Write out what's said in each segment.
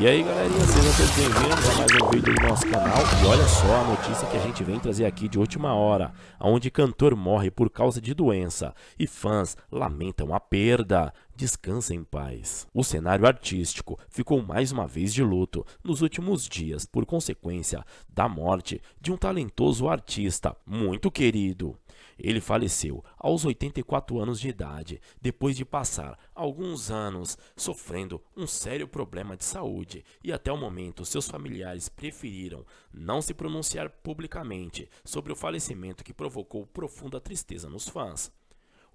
E aí galerinha, sejam todos bem-vindos a mais um vídeo do nosso canal E olha só a notícia que a gente vem trazer aqui de última hora Onde cantor morre por causa de doença E fãs lamentam a perda descansa em paz. O cenário artístico ficou mais uma vez de luto nos últimos dias por consequência da morte de um talentoso artista muito querido. Ele faleceu aos 84 anos de idade, depois de passar alguns anos sofrendo um sério problema de saúde, e até o momento seus familiares preferiram não se pronunciar publicamente sobre o falecimento que provocou profunda tristeza nos fãs.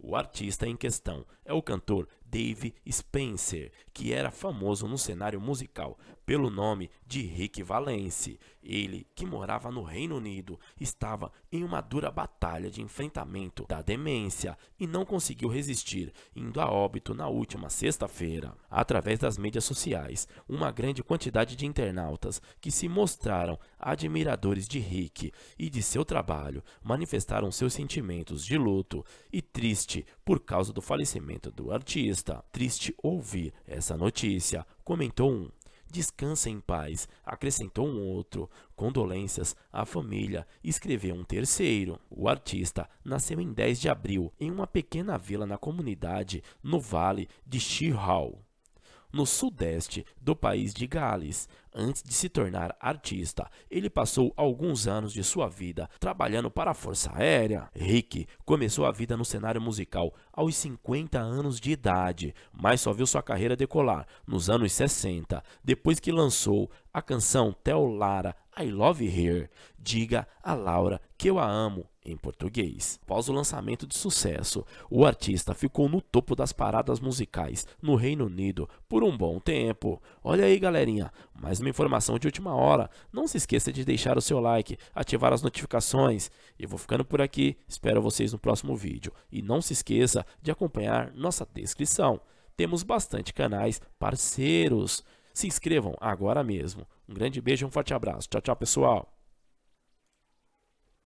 O artista em questão é o cantor Dave Spencer, que era famoso no cenário musical pelo nome de Rick Valence. Ele, que morava no Reino Unido, estava em uma dura batalha de enfrentamento da demência e não conseguiu resistir, indo a óbito na última sexta-feira. Através das mídias sociais, uma grande quantidade de internautas que se mostraram admiradores de Rick e de seu trabalho manifestaram seus sentimentos de luto e triste por causa do falecimento do artista está triste ouvir essa notícia, comentou um. Descansa em paz, acrescentou um outro. Condolências à família, escreveu um terceiro. O artista nasceu em 10 de abril em uma pequena vila na comunidade no Vale de Chihau no sudeste do país de Gales. Antes de se tornar artista, ele passou alguns anos de sua vida trabalhando para a Força Aérea. Rick começou a vida no cenário musical aos 50 anos de idade, mas só viu sua carreira decolar nos anos 60, depois que lançou a canção "Tell Lara I Love Her. Diga a Laura que eu a amo em português. Após o lançamento de sucesso, o artista ficou no topo das paradas musicais no Reino Unido por um bom tempo. Olha aí, galerinha, mais uma informação de última hora. Não se esqueça de deixar o seu like, ativar as notificações. Eu vou ficando por aqui, espero vocês no próximo vídeo. E não se esqueça de acompanhar nossa descrição. Temos bastante canais parceiros. Se inscrevam agora mesmo. Um grande beijo, e um forte abraço. Tchau, tchau, pessoal.